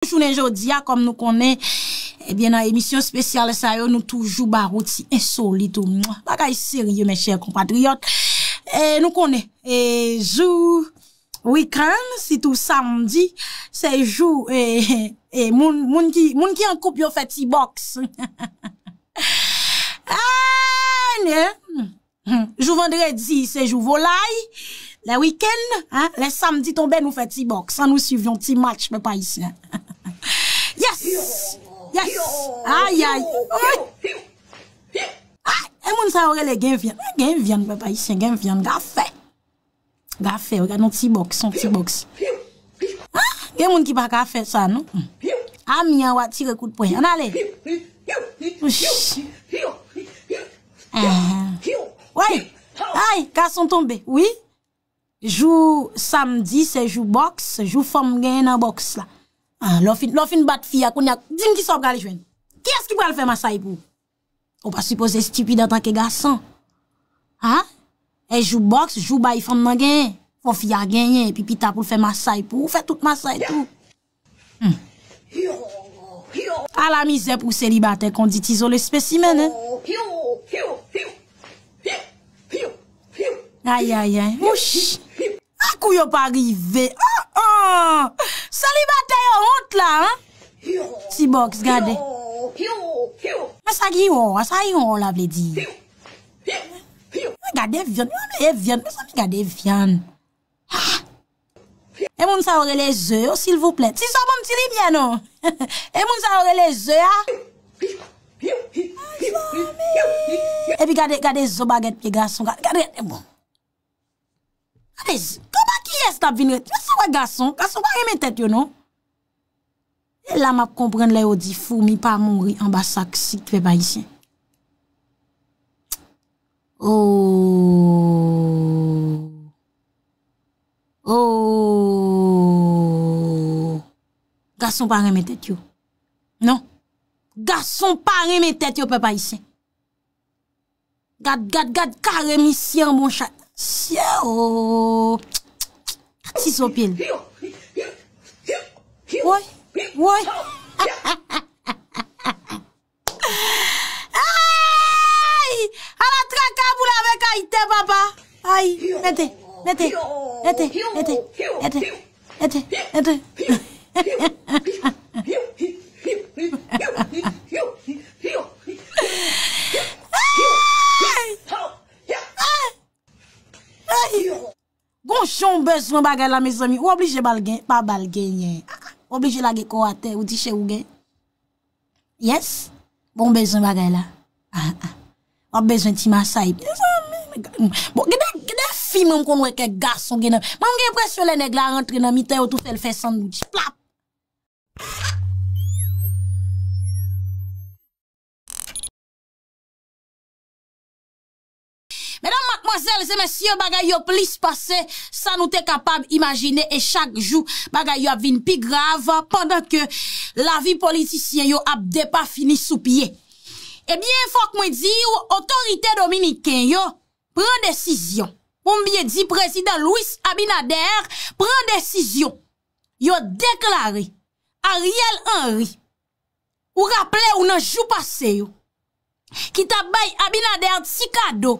Chounen jodia, kom nou konen, ebyen eh nan emisyon spesyal sa yo, nou toujou barouti, insolito. Bagay serye, men chèr kompatriot. Eh, nou konen, eh, jou wikran, si tou samdi, se jou, moun ki an koup yo feti boks. Ah, hmm, hmm. Jou vendredi, se jou volay, Le wikend, le samdi tombe nou fe ti boksa, nou suivyon ti match, pe pa isi. Yes! Yes! Ay, ay! Ay, e moun sa orrele gen vyan. Gen vyan, pe pa isi, gen vyan. Gafè! Gafè, orre non ti boksa, non ti boksa. Ah! Gen moun ki pa gafè sa, nou? Ami an wati re kou de pwenye. An ale! Oish! Ah! Eh. Oye! Ay! Gafè son tombe. Ouye! Jou samdis e jou boks, jou fom genye nan boks la. Lofin bat fiya koun yak, din ki sop gali jwen. Ki eski pou al fè masay pou? Ou pa suppose stupide an tanke gassan? Ha? E jou boks, jou bay fom nan genye. Fon fiya genye, pipita pou fè masay pou, fè tout masay tou. Hmm. A la mize pou seribate konditizo le spesimen, he? Piyou, piyou! Ayayay, mwish! Akou yo pa rive! Oh oh! Salibate yo mout la, an! Ti boks, gade. Mwen sa ki yon, sa yon la vle di. Mwen gade vyan, mwen mwen e vyan, mwen sa mi gade vyan. Ha! Ah. E moun sa ore le zyo, sil vou plet. Bon ti so moun ti ri bien, an! Non? E moun sa ore le zyo, an! An, sami! E pi gade, gade zyo baget pi gason, gade, gade, e bon. mou! Komak yè stap vinwè? Mè sou wè gason? Gason pa remè tèt yo, non? E la mè kompren lè yo di foun mi pa moun ri amba sak si kèpè pa isen. Ooooo Ooooo Gason pa remè tèt yo, non? Gason pa remè tèt yo pè pa isen. Gat, gat, gat, kare mi sien moun chak. Sye o... Katsi so pil. Woy, woy. Aya! A la tra kaboul avek a ite baba. Aya, mette, mette. Mette, mette, mette. Mette, mette. Mette, mette. Joun bezwen bagay la me zami Ou oblije balgen? Pa balgen ye Oblije la ge kowate Ou di che ou gen Yes? Bon bezwen bagay la? Ha ah, ah. ha ha Bon bezwen ti masay Me zami Bon gede Gede fi moun konwe ke gason genan Moun gen presyon le neg la rentre nan Mi te ou tou fel fesan Plap Ha ha Mwen se mwen se yo bagay yo plis pase San nou te kapab imagine E chak jou bagay yo ap vin pi grav Pendan ke la vi politisyen yo ap de pa fini sou pie Ebyen fok mwen di yo Otorite Dominiken yo Pren desisyon Mwen biye di prezident Louis Abinader Pren desisyon Yo deklare Ariel Henry Ou rappele ou nan jou pase yo Ki tabay Abinader tsi kado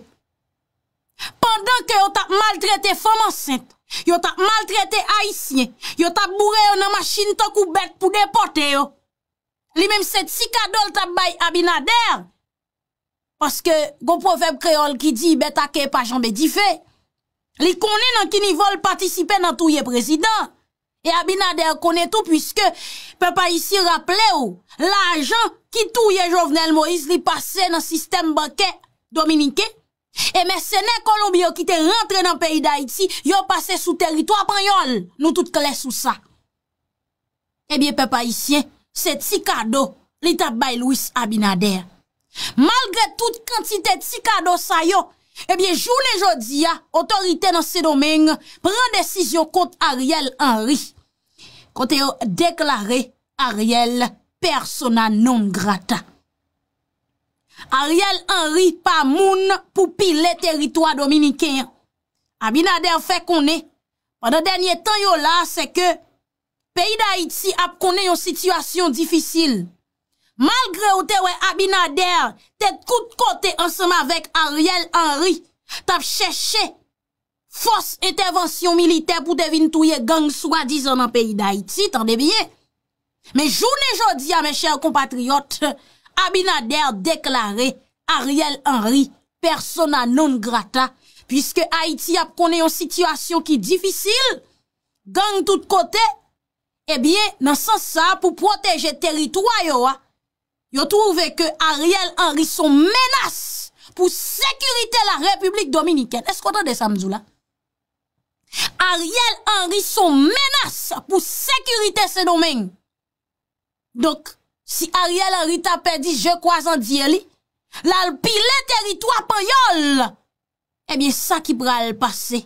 Pendan ke yo ta maltrate foman sent, yo ta maltrate haisyen, yo ta bourè yo nan masjine tok ou bet pou depote yo. Li mèm sè tsi kadol tab bay Abinader. Paske go profèb kreol ki di bet ake pa jambè di fè. Li konè nan ki ni vol patisipe nan touye prezident. E Abinader konè tou pwiske pe pa yisi rapple yo. La jan ki touye Jovenel Moïse li pase nan sistem bankè Dominikè. E eh, men se nen Kolombi yo ki te rentre nan peyi da iti, yo pase sou teritwa pan yon, nou tout kle sou sa Ebyen eh pepa isyen, se tsi kado li tap bay Louis Abinader Malgre tout kantite tsi kado sa yo, ebyen eh jounen jodia, otorite nan se domen, pren desisyon kont Ariel Henry Kont yo deklare Ariel persona non grata Ariel Henry pa moun pou pil le teritwa Dominikien. Abinader fe konen. Pendan denye tan yo la se ke peyi da Iti ap konen yon situasyon difisil. Malgre ou te we Abinader te kout kote ansenman vek Ariel Henry tap cheshe fos intervensyon militer pou devin touye gang swa dizon nan peyi da Iti, tan debye. Me jounen jodi a me chèr kompatriot he Abinader deklare Ariel Henry persona non grata. Piske Haiti ap konen yon situasyon ki difisil. Gang tout kote. Ebyen eh nan san sa pou proteje teritoryo. Yo ah, touve ke Ariel Henry son menas pou sekurite la Republik Dominiket. Eskoto de Samzoula. Ariel Henry son menas pou sekurite se domen. Dok. Si Ariel Harita pedi je kwa zan diye li, lal pi eh le teritwa pan yol, ebyen sa ki pral pase.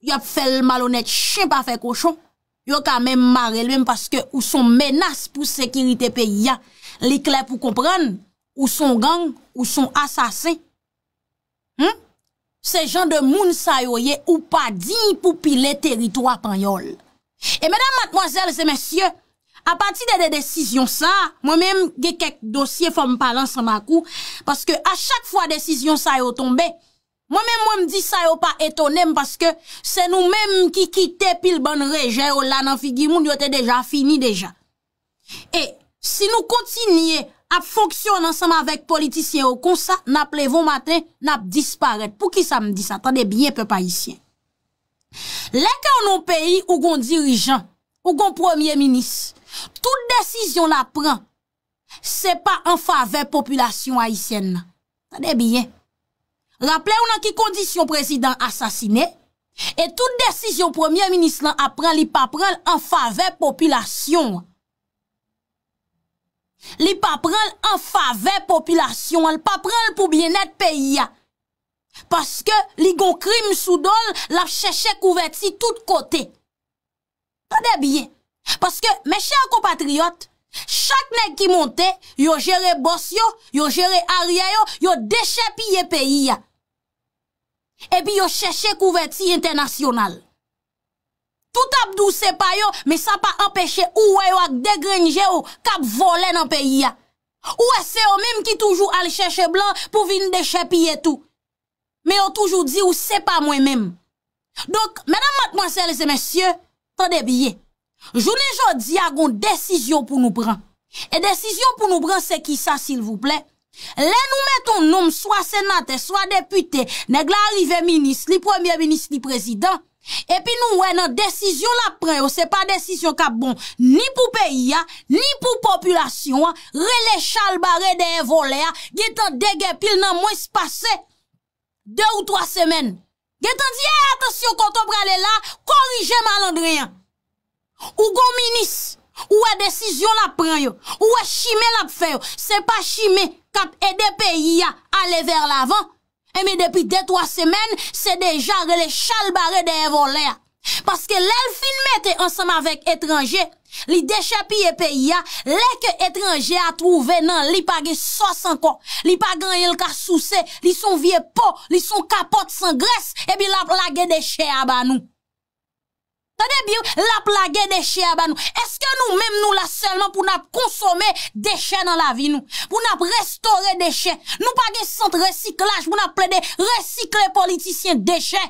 Yo ap fel malonet chen pa fe koshon, yo kamen mare lwen paske ou son menas pou sekirite pe ya, li kle pou kompran, ou son gang, ou son asasen. Se jan de moun sayoye ou pa di pou pi le teritwa pan yol. E menan matmoazel se mensyen, A pati de de desisyon sa, mwen mèm ge kek dosye fò m'palan san ma kou, paske a chak fwa desisyon sa yo tombe, mwen mèm mwen mdi sa yo pa etonem paske se nou mèm ki kite pil ban reje ou la nan figi moun yo te deja, fini deja. E, si nou kontinye ap fonksyon ansanman vek politisyen ou konsa, nap le von maten, nap disparet. Pou ki sa mdi sa, ta de bie pe pa isyen. Lè ka ou nou peyi ou gon dirijan, ou gon premier-ministre, Toute desisyon la pran, se pa an fave populasyon ayisyen nan. Tade biyen. Raple ou nan ki kondisyon prezidant asasine, e tout desisyon premier ministre la pran li pa pran an fave populasyon. Li pa pran an fave populasyon. Li pa pran pou bien et peyi ya. Paske li gon krim sou dol la cheche kouveti tout kote. Tade biyen. Paske, meche akou patriyot, chak neg ki monte, yo jere bos yo, yo jere ariya yo, yo deshe piye peyi ya. E pi yo cheshe kouveti internasyonal. Tout ap dou se pa yo, me sa pa apeshe ou we yo ak degrenje yo, kap volen an peyi ya. Ou ese yo mim ki toujou al cheshe blan pou vin deshe piye tou. Me yo toujou di ou se pa mwen mim. Dok, menan mat mwen selese mensyen, tade biye. Jouni jò di agon desisyon pou nou pran. E desisyon pou nou pran se ki sa sil vouple. Le nou meton noum swa senate, swa depute, neg la arrive minis, li premier minis, li prezident. E pi nou wè nan desisyon la pran ou se pa desisyon ka bon. Ni pou peyi a, ni pou populasyon a, re le chal bare de evole a, ge tan degè pil nan mwen se pase. De ou toa semen. Ge tan di, e eh, atasyon konton pran le la, korije malandre ya. Ou goun minis, ou e desisyon la prenyo, ou e shime la pfeyo, se pa shime kap e de peyi a ale ver lavan. Eme depi de troa semen, se deja rele chal bare de evolea. Paske lel finmete ansam avek etranje, li deche piye peyi a, leke etranje a trouve nan li page sos anko, li page anye lka souse, li son vie po, li son kapote san gres, ebi la plage deche abanou. Tade bir la plage deshe aban nou, eske nou mem nou la selman pou nap konsome deshe nan la vi nou, pou nap restore deshe, nou pa gen sent recyklaj pou nap ple de recykle politisyen deshe,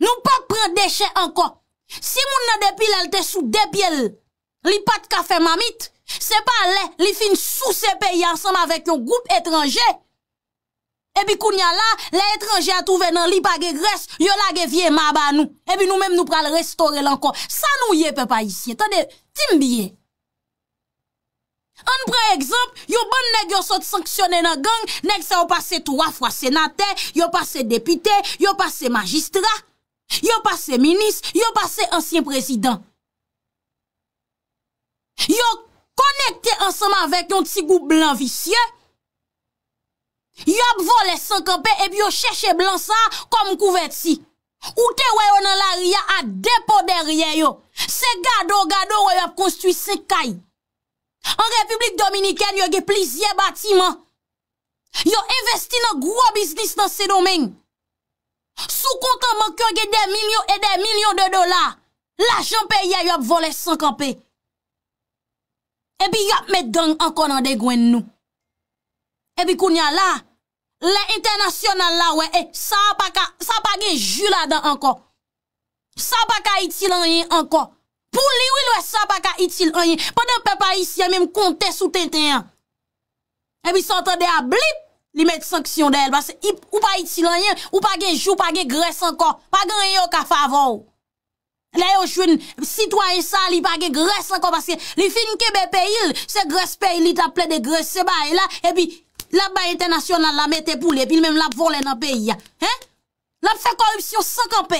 nou pa pren deshe anko, si moun nan depil el te sou depil, li pat kafe mamit, se pa le li fin sou se peyi ansanm avek yon goup etranje, Ebi kounya la, le etranje a touve nan lipa ge gres, yo la ge vie maba nou. Ebi nou menm nou pral restore lankon. Sa nou ye pe pa isye. Tande, tim biye. An pre-exemple, yo bon nek yo sot sanksyone nan gang, nek se yo pase 3 fwa senate, yo pase depite, yo pase magistra, yo pase minis, yo pase ansyen prezident. Yo konekte ansenman vek yon tsi goup blan visye, Yo ap vole 50 ebi yo chèche blan sa kom kouvert si. Ote wè yo nan la ria a depo derye yo. Se gado gado wè yo ap konstwi se kaj. An Republik Dominikèn yo ge plizye batiman. Yo investi nan gwa biznis nan se domen. Sou kontan mank yo ge 10 milyon e 10 milyon de dola. La chanpe ya yo ap vole 50. Ebi yo ap met gang an konan de gwen nou. Ebi kounyan la. Le internasyonan la we, e, sa pa ka, sa pa gen ju la dan ankon. Sa pa ka iti lan yen ankon. Pou li wil we, sa pa ka iti lan yen. Pou de pe pa isi, a mèm kontè sou tentè yon. E bi son tè de a blip, li mèt sanksyon de el. Ou pa iti lan yen, ou pa gen ju, pa gen gres ankon. Pa gen yon ka favon. La yo jwen, sitwa yon sa, li pa gen gres ankon. Paske li fin kebe pe il, se gres pe il, li taple de gres se ba e la, e bi... La baye internasyonan la mette pou le, pil menm la pou vole nan peyi ya. He? La pou fè korupsyon sankanpe,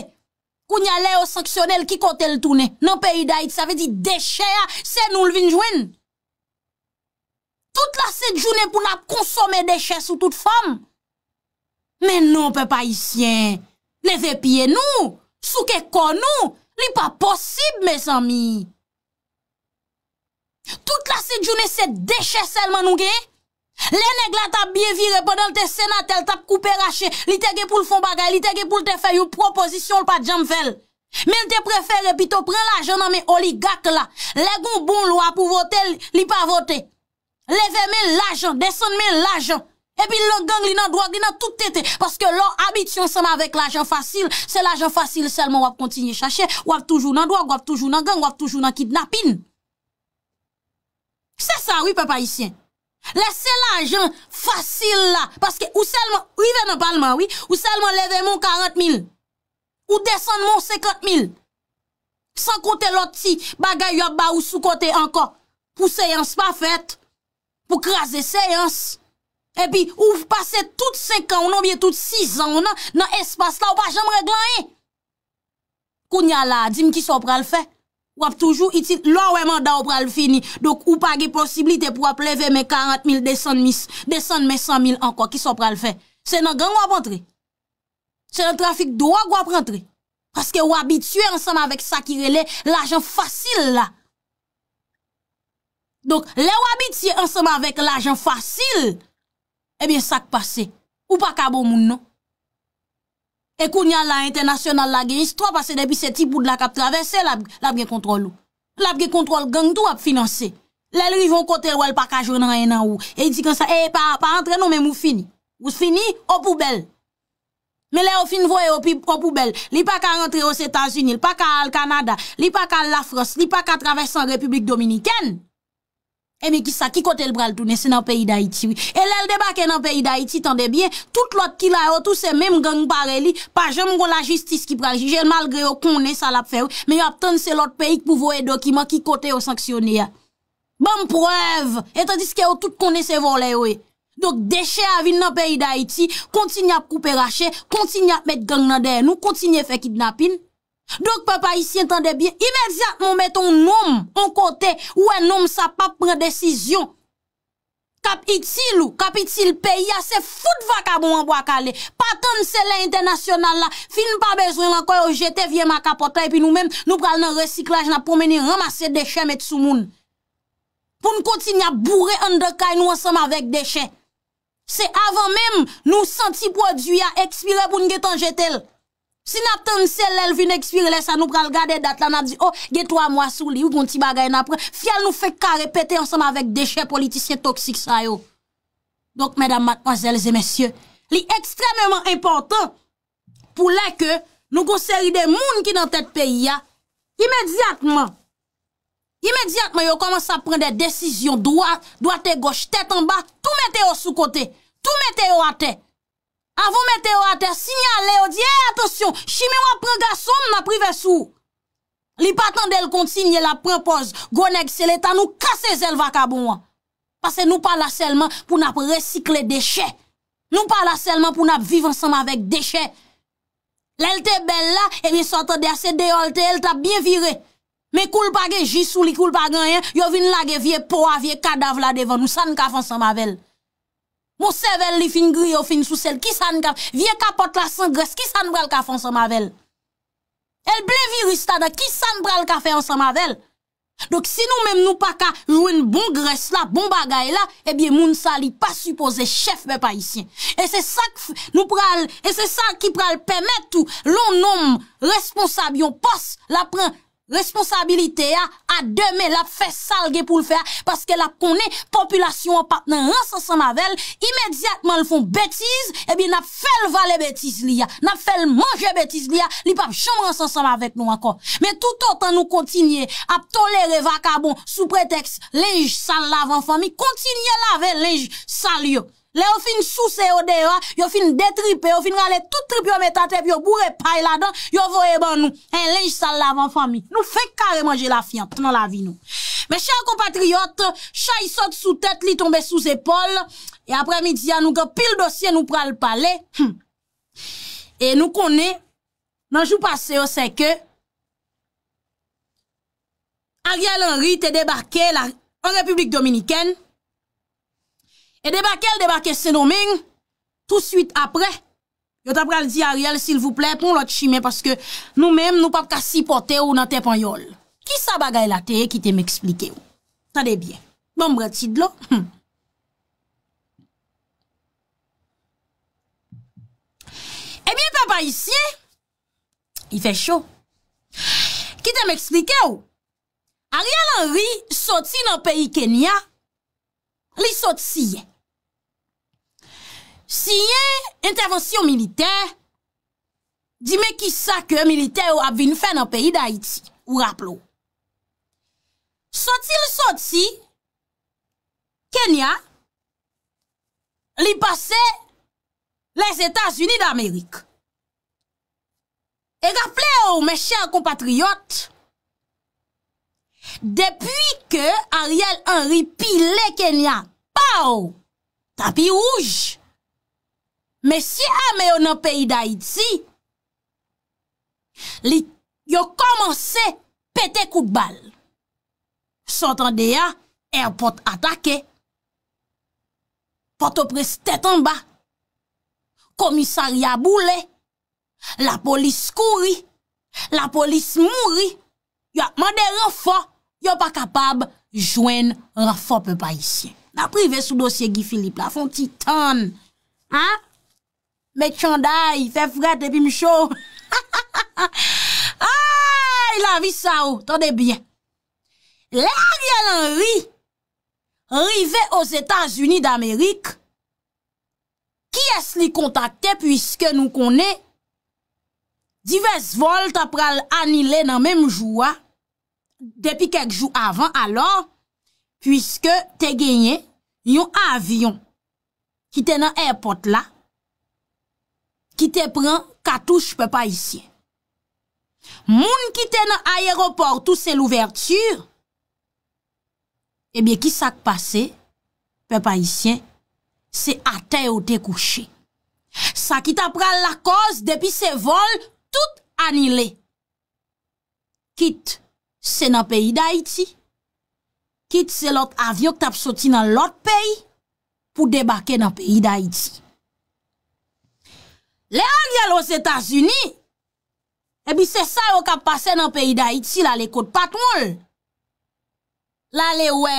kou nye ale yo sanksyonel ki kote l'toune. Nan peyi da it, sa ve di deche ya, se nou l'vinjouen. Tout la se jounen pou la pou konsome deche sou tout fom. Men nou an pe pa isyen. Ne ve piye nou, sou ke kon nou. Li pa posib, mes ami. Tout la se jounen se deche selman nou gey. Le neg la tap biye vire pendant te senatel, tap koupe rache, li tege pou l'fon bagay, li tege pou l'te fey ou proposisyon l'padjam vel. Men te prefere pi to pren l'ajen nan me oligak la. Le goun bon lwa pou vote, li pa vote. Leve men l'ajen, desen men l'ajen. E pi lò gang li nan drog, li nan toutete. Paske lò habityon seman vek l'ajen fasil, se l'ajen fasil selman wap kontinye chache, wap toujou nan drog, wap toujou nan gang, wap toujou nan kidnapin. Se sa wipè pa isyen. Lese la jan fasil la, paske ou selman leve moun 40 mil, ou desen moun 50 mil, san kote lot ti, bagay yop ba ou sou kote anka, pou seyans pa fet, pou kras de seyans, epi ou pase tout se kan, ou nan bie tout 6 an, ou nan non, espas la, ou pa jan mreg lan e, koun ya la, di mki so pra l fey. wap toujou iti lwa weman da wap pral fini, dok ou page posibilite pou wap leve me 40.000, 200.000, 200.000, 100.000 anko ki sou pral fe. Se nan gen wap entre, se nan trafik do wap entre, paske wap bitye ansama vek sa ki rele, la jan fasil la. Dok le wap bitye ansama vek la jan fasil, ebyen sa k'pase, ou pa kabo moun nou. E koun yal la internasyonal la genis, to ap ase depi se ti poud la kap travese, la ap gen kontrol ou. La ap gen kontrol genk tou ap finanse. Le li yon kote ou el pa ka jounan enan ou. E di konsa, e pa entre nou men mou fini. Mou fini, o poubel. Me le o fin voye o poubel. Li pa ka rentre ou Sétans-Unis, li pa ka al Kanada, li pa ka la Fros, li pa ka travese an Republik Dominikèn. E mi ki sa ki kote l bral toune se nan peyi da iti wè. E lèl deba ke nan peyi da iti tan debye, tout lot ki oh, la yo tou se mèm gang pare li, pa jèm go la jistis ki pralji, jèm malgre yo kone sal ap fè wè, mi yo ap tan se lot peyi pou vo e do ki man ki kote yo sanksyone ya. Ban prew, etan diske yo tout kone se vo lè wè. Dok deche avin nan peyi da iti, kontinye ap koupe rache, kontinye ap met gang nan den nou, kontinye fek idnapin. Dok pepa yisi entande bien, imedjatman meton nom an kote ou en nom sa pa pre-desisyon. Kap itil ou, kap itil peyi a, se foud vakabon an bo akale. Patan se le internasyonal la, fin pa bezwen an koyo jete vie makapotla epi nou men nou pral nan resiklaj nan pomeni ramase deche met sou moun. Poun konti nya bourre an dekay nou ansam avek deche. Se avan men nou santi produy a ekspire pou nge tan jetel. Si natan ni sel lèl vin ekspire lè, sa nou pral gade dat la, nan di, oh, gey 3 mwa sou li, ou goun ti bagay nan pre, fèl nou fè kare pète ansèm avèk dechè politisye toksik sa yo. Dok, mèdam, matmazèlze, mèsyè, li ekstremèman impotant pou lèkè nou konsèri de moun ki nan tèt peyi ya, imèdiatman, imèdiatman yo koman sa pren de desisyon, doa, doa tè goch, tèt an ba, tout mète yo sou kote, tout mète yo a tè. Avou mète ou atè, sinyalè ou diè, eh, atèsyon, chimè ou aprega som mè aprive sou. Li patan del kontsignè la prepoz, gwenèk selè tan nou kase zèl vakabou an. Pase nou pala selman pou nap resikle dechè. Nou pala selman pou nap viv ansam avèk dechè. Lèl te bel la, e mi sote de asè deol te, lèl ta bien vire. Me koul pa gen, jisou li koul pa gen, yo vin la gen vie po avye kadav la devan, nou san kaf ansam avèl. Mou sevel li fin gri ou fin sou sel, ki san ka, vie ka pot la san gres, ki san bral ka fe ansan mavel. El blevi ristada, ki san bral ka fe ansan mavel. Dok si nou menm nou pa ka louen bon gres la, bon bagay la, ebyen moun sa li pa supose chef be pa isyen. E se sa ki pral pemet ou lon nom responsab yon pos la pran. Responsabilite a, a deme la fè salge pou l'fè a, paske la konè, populasyon a patnen ransansan ma vel, imediatman l'fon bètiz, ebi eh na fèl vale bètiz li a, na fèl manje bètiz li a, li pap chan ransansan ma vek nou akon. Men tout otan nou kontinye ap tolere vakabon sou preteks, lej san lavan fami, kontinye laven lej san liyo. Le yo fin sou se o dewa, yo fin detripe, yo fin rale tout trip yo metate, yo bou repay bon eh, la don, yo vo e ban nou. En lej sal la van fami. Nou fe kare manje la fiant nan la vi nou. Me chan kompatriot, chay sot sou tet li tombe sous epol, e apre midi an nou ke pil dosye nou pral pale, e nou konen nan jou pase yo se ke, Ariel Henry te debarke la Republik Dominikene, E debake el, debake seno ming. Tout suite apre. Yo tapre al di Ariel, sil vouple, pon lot chime. Paske nou mem nou pap kasi pote ou nan tepan yol. Ki sa bagay la te, ki te m'explike ou. Tade bien. Bon bretid lo. Ebyen papa isye. I fe chou. Ki te m'explike ou. Ariel Henry soti nan peyi Kenya. Li soti ye. Si yon intervansyon militer, di me ki sa ke militer ou ap vin fè nan peyi da Haiti, ou rap lou. Soti li soti, Kenya, li pase les Etats-Unis d'Amérique. E rap lou, me chèr compatriote, depi ke Ariel Henry pi le Kenya, pa ou, tapi ouj, Mè si a mè yo nan peyi da it si, li yo komanse pete kouk bal. Sotan de ya, airport atake, portopres tetan ba, komisari ya boule, la polis kouri, la polis mouri, yo akman de rafan, yo pa kapab jwen rafan pe pa isye. La prive sou dosye gi Filip la fon titan. Ha? Mè chanda, yi fè fwèd depi mchou. Ay, la vi sa ou, tonde bie. Lè yè l'anri, rive os Etats-Unis d'Amerik, ki es li kontakte, pwiske nou konè, divers volt ap pral anile nan mè mjouwa, depi kek jou avan, alò, pwiske te genye yon avyon ki te nan airport la, ki te pran katouche pe pa isyen. Moun ki te nan aéroport ou se l'ouverture, ebyè ki sak pase, pe pa isyen, se ate ou te kouché. Sa ki ta pran la koz depi se vol, tout anilè. Kit se nan peyi da iti, kit se lot avyon tap soti nan lot peyi, pou debake nan peyi da iti. Le al yal os Etats-Unis. Ebi se sa yo kap pase nan peyi d'Haïti la le kote patroul. La le we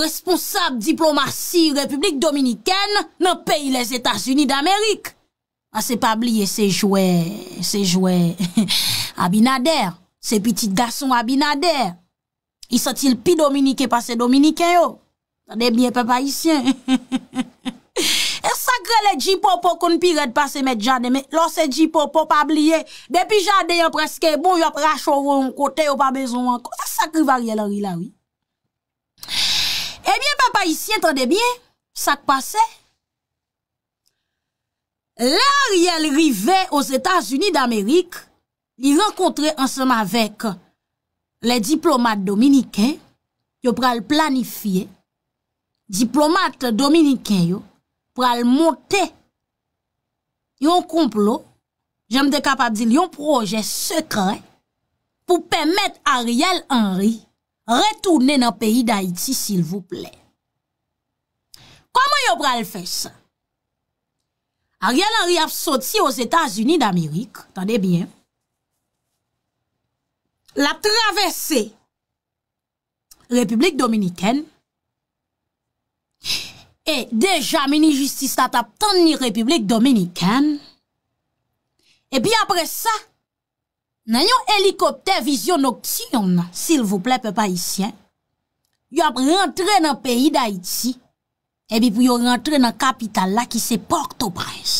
responsable diplomatie republik dominikèn nan peyi les Etats-Unis d'Amerik. A se pa bliye se jouè, se jouè, abinader, se piti gason abinader. I sotil pi dominikèn e pase dominikèn yo. Sa de bie pe païsyen. le dji popo kon pi red pase met jade me, lò se dji popo pa bliye de pi jade yon preske, bon yon prache yon kote, yon pa bezon wanko sa kriva riel ari la wi e bie papa yi sient an de bie, sa k pase la riel rive os Etats-Unis d'Amerik li renkontre ansenm avek le diplomat dominiken yon pral planifiye diplomat dominiken yon pral montè yon kouplo, jèm de kapadil yon proje sekre pou pèmèt Ariel Henry retounè nan peyi d'Haïti, s'il vous plè. Koumo yon pral fè sè? Ariel Henry ap soti os Etats-Unis d'Amérique, tande bien, la travesse Republik Dominikèn, E, deja meni justista tap tan ni Republik Dominikèn E pi apre sa Nan yon helikopter vizyon noktyon Sil vouple pe pa isyen Yon ap rentre nan peyi da iti E pi pou yon rentre nan kapital la ki se porte ou pres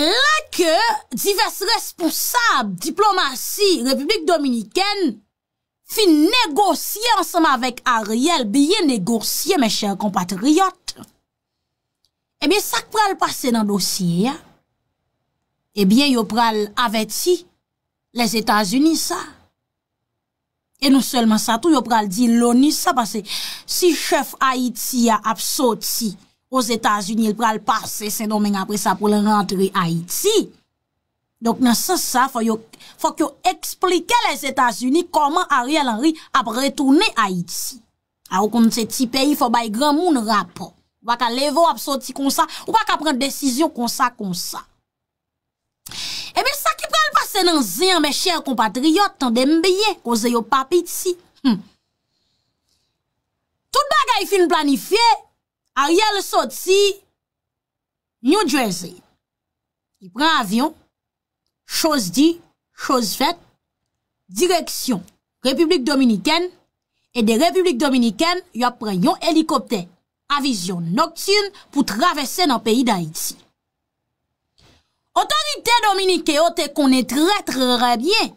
La ke divers responsab Diplomasi Republik Dominikèn fi negosye ansama vek Ariel, biye negosye, mechèr kompatriyot, ebyen eh sak pral pase nan dosye, ebyen eh yo pral aveti les Etats-Unis sa, e nou selman sa tou yo pral di l'ONU sa, se chef Haïti a apsoti os Etats-Unis, pral pase sen domen apre sa pou le rentre Haïti, Donk nan san sa, fòk yo explike les Etats-Unis koman Ariel Henry ap retoune Haiti. A ah, ou kon se ti peyi fò bay gran moun rapor. Waka levo ap soti konsa, waka pren desisyon konsa, konsa. Emi eh sa ki prel pase nan zyen, me chèr kompatriot, tan dembeye, kose yo papi ti. Tout bagay fin planifiye, Ariel soti New Jersey. Y pren avyon, Chose di, chose vet, direksyon Republik Dominikèn, e de Republik Dominikèn, yo apren yon helikopte, avizyon noktyoun, pou travesse nan peyi dan iti. Otorite Dominikèn, ote konen tretre rebyen,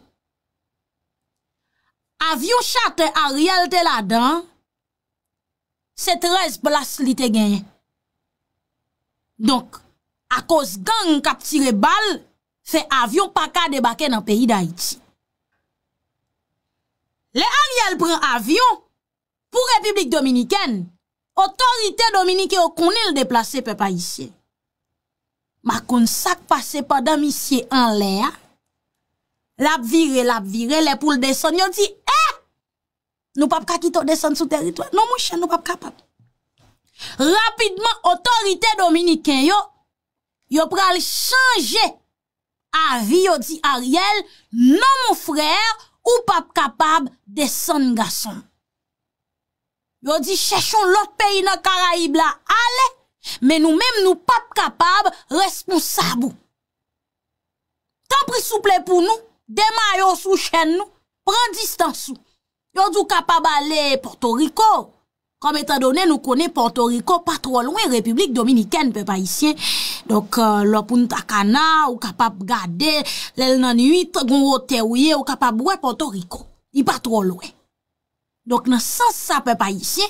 avyon chate a riyalte la dan, se trez blas li te genye. Donk, akos gang kap tire bal, se trez blas li te genye. Fè avyon pa ka debake nan peyi d'Haïti. Le arièl pren avyon pou Republik Dominikèn, otorite Dominikèn yo konil deplase pe pa isye. Ma kon sak pase pa dam isye an lè ya, lap vire, lap vire, le pou l'deson, yo ti, eh! nou pap kakito deson sou teritwa, nou mou chen nou pap kapap. Rapidman, otorite Dominikèn yo, yo pral chanje Avi yo di Ariel, nou moun frèr ou pap kapab de San Gasson. Yo di chèchon lòt peyi nan Karaib la ale, men nou mèm nou pap kapab responsabou. Tan prisouple pou nou, dema yo sou chèn nou, pren distansou, yo di kapab ale Porto Rico. Kom etadone nou kone Porto Rico patro lwen, Republik Dominiken pe euh, pa isye. Dok lopoun takana, ou kapap gade, lel nanuit, goun rotewye, ou kapap wè Porto Rico. I patro lwen. Dok nan sens sa pe pa isye,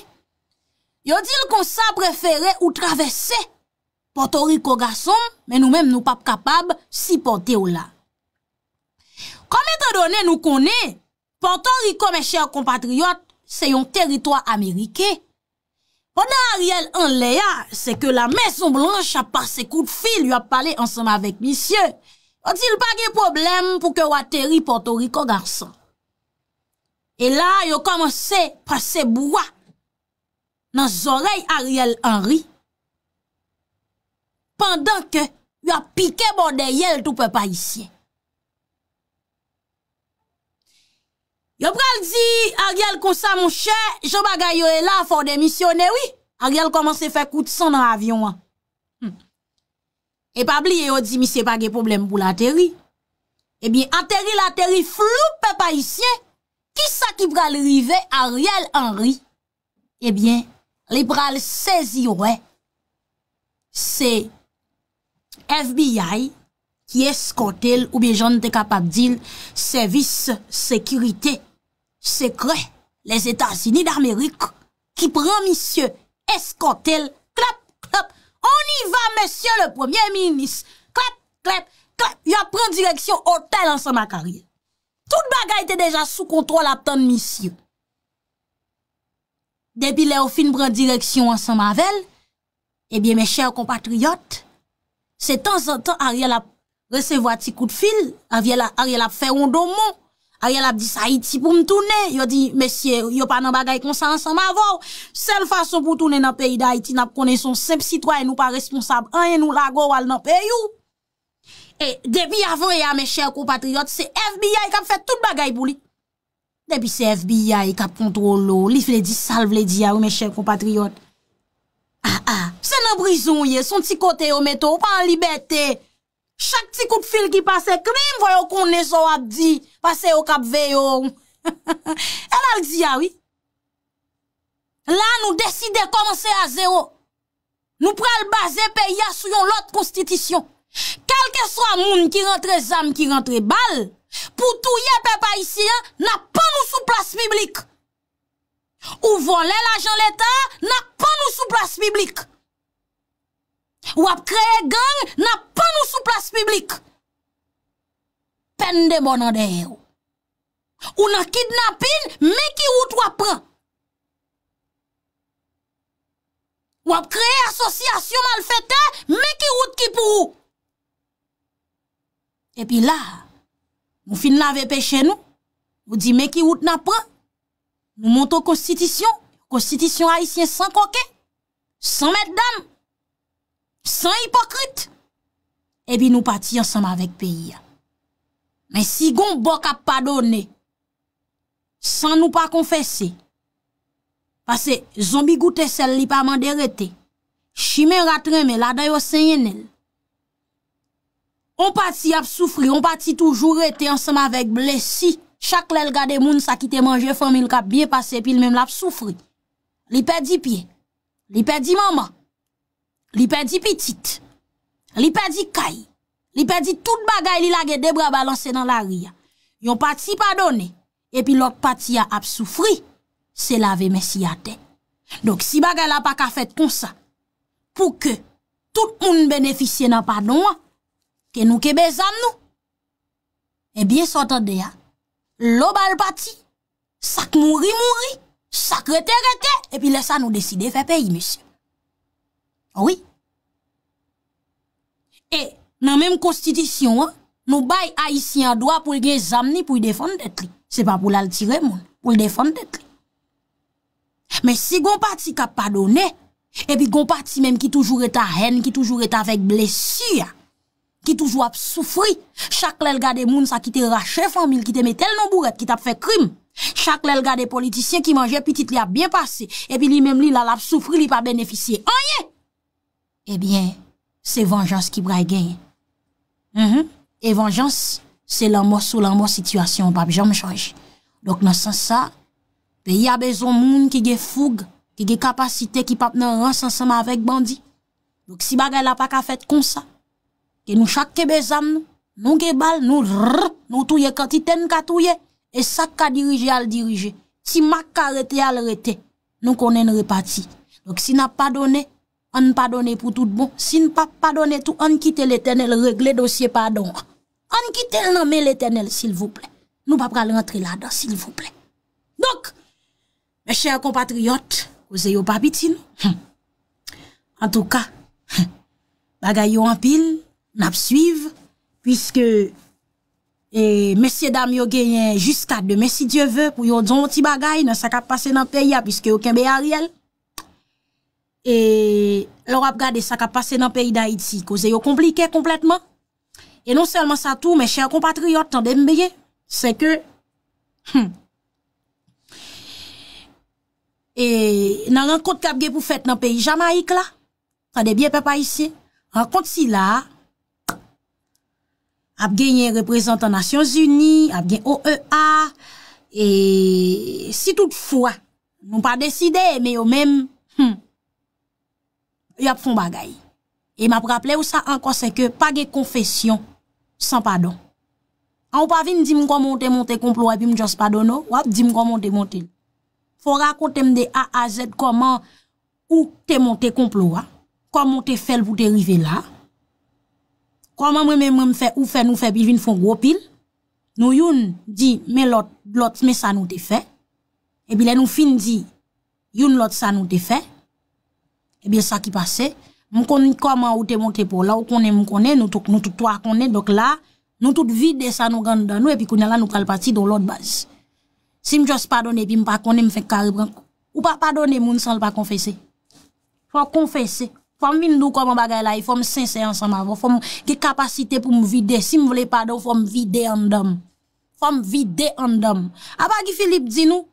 yo dil kon sa prefere ou travesse Porto Rico gason, men nou men nou pap kapab si Porte Ola. Kom etadone nou kone, Porto Rico men chèr kompatriot, Se yon teritwa Amerike, poden Ariel en le ya, se ke la Maison Blanche a pase kou de fil, yon pale ansanman vek misye, otil pa ge problem pou ke wateri Portoriko garson. E la yon komanse pase bouwa nan zorey Ariel en ri, pandan ke yon pike bode yel tout pe pa isye. Yo pral di, Ariel konsa moun chè, joba gayo e la for demisyon ewi, Ariel koman se fe kout son nan avyon an. E pabli e yo di, mi se pa ge problem pou la teri. Ebyen, eh a teri la teri floupe pa isye, kisa ki pral rive Ariel Henry? Ebyen, eh li pral sezi yo e, se FBI ki eskote l, ou bi joun te kapak dil, servis sekurite l. Se kre, les Etats-Unis d'Amérique, ki pran misye eskantel, klap, klap, on y va, monsieur le premier ministre, klap, klap, klap, y a pran direksyon hotel ansan ma karye. Tout baga y te deja sou kontrol ap tan misye. Depi le ofin pran direksyon ansan ma vel, ebyen eh me chèr compatriot, se tan zan tan a rye la resevo ati kout fil, a rye la feron do moun, A yon ap di sa Haiti pou m toune, yon di, mesye, yon pa nan bagay konsansan ma vò. Sel fason pou toune nan peyi da Haiti, nap kone son semp sitwa en ou pa responsable, an en ou la gò wal nan peyi ou. E, debi avon e a me chèr ko patriot, se FBI kap fè tout bagay pou li. Depi se FBI kap kontrol ou, lif le di, salve le di a ou me chèr ko patriot. A, ah, a, ah, se nan brison yon, son ti kote yo meto, ou pa an libetè. Chak ti koup fil ki pase krim, voyo konen so wap di, pase yo kapveyon. El al di ya ah wi. La nou deside komanse a zero. Nou pral base pe ya sou yon lot konstitisyon. Kalke swa moun ki rentre zam, ki rentre bal, pou tou ye pe paisyen, na pan ou sou plas miblik. Ou vonle la jan leta, na pan ou sou plas miblik. Wap kreye gang na pan ou sou plas publik Pen de bon an deye ou Ou na kidnapin, me ki wout wap pran Wap kreye asosyasyon mal fete, me ki wout ki pou ou E pi la, mou fin lave pe chen nou Mou di me ki wout na pran Mou monto konstitisyon Konstitisyon haisyen san koke San met dam San hipokrit, ebi nou pati ansama vek peyi ya. Men si gon bok ap padone, san nou pa konfese. Pase, zombi goute sel li pa mande rete. Chime ratreme, la dayo senye nel. On pati ap soufri, on pati toujou rete ansama vek ble si. Chaklel gade moun sa kite manje, fomil kap biye pase, pi l mem la ap soufri. Li pedi pie, li pedi mama. Li pedi pitit, li pedi kay, li pedi tout bagay li lage debra balanse nan la ria. Yon pati padone, epi lot pati a ap soufri, se lave mesi ate. Dok si bagay la pa ka fet konsa, pou ke tout moun beneficye nan padonwa, ke nou ke bezan nou, e eh biye sotande ya, lo bal pati, sak mouri mouri, sak rete rete, epi lesa nou deside fe peyi mesi yo. Owi. E nan menm konstitisyon, nou bay a isi an doa pou l gen zamni pou l defon det li. Se pa pou l altire moun, pou l defon det li. Men si goun pati kap padone, e pi goun pati menm ki toujou etan hen, ki toujou etan vek blesya, ki toujou ap soufri, chak lel ga de moun sa ki te rache fanmil, ki te metel nan buret, ki tap fe krim. Chak lel ga de politisyen ki manje, pi tit li ap bien pase, e pi li menm li lal ap soufri, li pa beneficye anye. Ebyen, eh se venjans ki bray genye. Mhm. E venjans, se lambo sou lambo situasyon, pap, janm chanj. Dok nan san sa, pe ya bezon moun ki ge foug, ki ge kapasite ki pap nan ransan san mavek bandi. Dok si bagay la pa ka fet kon sa, ke nou chakke bezan nou, nou ge bal, nou rrrr, nou touye katiten, katouye, e sak ka dirije al dirije. Si mak ka rete al rete, nou konen repati. Dok si na pa done, an pa donè pou tout bon, si an pa donè tout, an kite l'Eternel, regle dosye pa donwa. An kite nan men l'Eternel, s'il vous plè. Nou pa pral rentre la dan, s'il vous plè. Dok, mes chèr compatriot, kouze yo papitin, an tou ka, bagay yo an pil, nap suiv, pwiske, messe dam yo genyen, jiska de messe dieu vè, pou yo don ti bagay, nan sakap pase nan peya, pwiske yo kenbe a riel. E lor ap gade sa ka pase nan peyi da Haiti Koze yo komplike kompletman E non selman sa tou Men chè a kompatriot tan dembeye Se ke hmm. E nan renkont ka ap ge pou fèt nan peyi Jamaik la Tan debyen pepa isye Renkont si la Ap genye reprezentan Nasyons Uni Ap genye OEA E si toutfwa Non pa deside Eme yo menm hmm. yap fon bagay. E map rappele ou sa anko se ke pa ge konfesyon san padon. An ou pa vin di m kon moun te moun te konplo epi m jos padon nou, wap di m kon moun te moun te. Fon rakote m de a a zed konman ou te moun te konplo wap, kon moun te fel pou te rive la. Konman mwen mwen mwen fè ou fè nou fè bi vin fon gwo pil. Nou youn di me lot, lot me sa nou te fè. E bi le nou fin di youn lot sa nou te fè. Ebyen sa ki pase, mwen konen koman ou te monte pou. La ou konen mwen konen, nou tout wak konen. Dok la, nou tout vide sa nou ganda nou, epi kounen la nou kalpati do l'od base. Si mwen jose padone, epi mwen pa konen, mwen fe kalp. Ou pa padone mwen, san l pa konfese. Fwa konfese. Fwa mwen lou koman bagay la, fwa mwen sensey ansanm avon. Fwa mwen ke kapasite pou mwen vide. Si mwen vle padone, fwa mwen vide andam. Fwa mwen vide andam. A pa ki Filip di nou,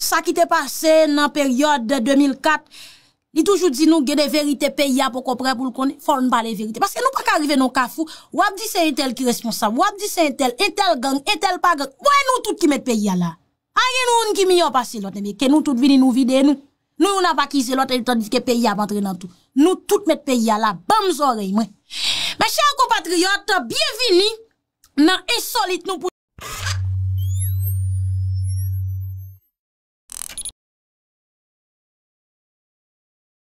sa ki te pase nan peryode 2004, Ni toujou di nou genè verite pe ya pou kompre pou l konè, fòl nou balè verite. Paske nou pa karive nou kafou, wap di se entel ki responsab, wap di se entel, entel gang, entel pagat, wè nou tout ki met pe ya la. A gen nou un ki miyo pasi lòt, ke nou tout vini nou videy nou. Nou yon avakize lòt, el tondif ke pe ya pantre nan tou. Nou tout met pe ya la, bam zorey mwen. Mwen chan kompatriot, biye vini nan esolit nou pou...